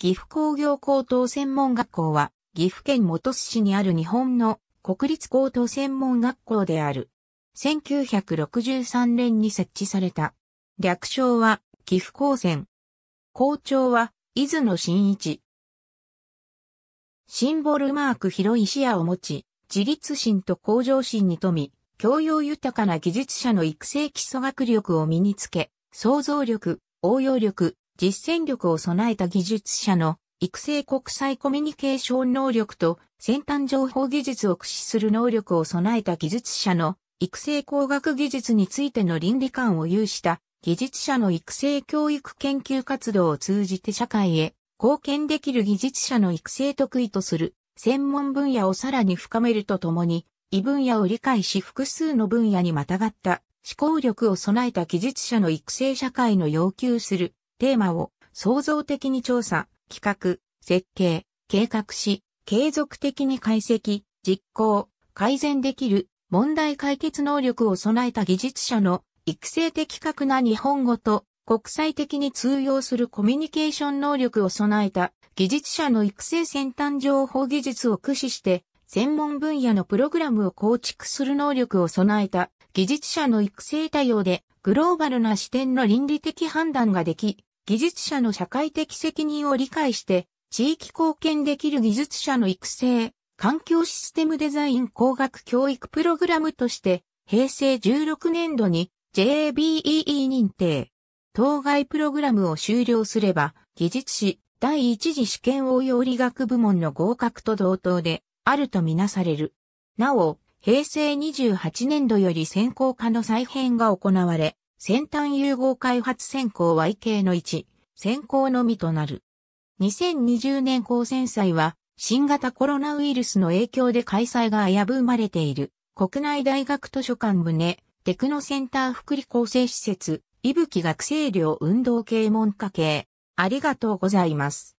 岐阜工業高等専門学校は、岐阜県本巣市にある日本の国立高等専門学校である。1963年に設置された。略称は、岐阜高専。校長は、伊豆野真一。シンボルマーク広い視野を持ち、自立心と向上心に富み、教養豊かな技術者の育成基礎学力を身につけ、想像力、応用力、実践力を備えた技術者の育成国際コミュニケーション能力と先端情報技術を駆使する能力を備えた技術者の育成工学技術についての倫理観を有した技術者の育成教育研究活動を通じて社会へ貢献できる技術者の育成得意とする専門分野をさらに深めるとともに異分野を理解し複数の分野にまたがった思考力を備えた技術者の育成社会の要求するテーマを創造的に調査、企画、設計、計画し、継続的に解析、実行、改善できる問題解決能力を備えた技術者の育成的確な日本語と国際的に通用するコミュニケーション能力を備えた技術者の育成先端情報技術を駆使して専門分野のプログラムを構築する能力を備えた技術者の育成多様でグローバルな視点の倫理的判断ができ技術者の社会的責任を理解して、地域貢献できる技術者の育成、環境システムデザイン工学教育プログラムとして、平成16年度に JABEE 認定、当該プログラムを終了すれば、技術士第一次試験応用理学部門の合格と同等で、あるとみなされる。なお、平成28年度より選考化の再編が行われ、先端融合開発選考は異形の1、選考のみとなる。2020年高専祭は、新型コロナウイルスの影響で開催が危ぶまれている、国内大学図書館棟、テクノセンター福利厚生施設、伊吹学生寮運動系文化系。ありがとうございます。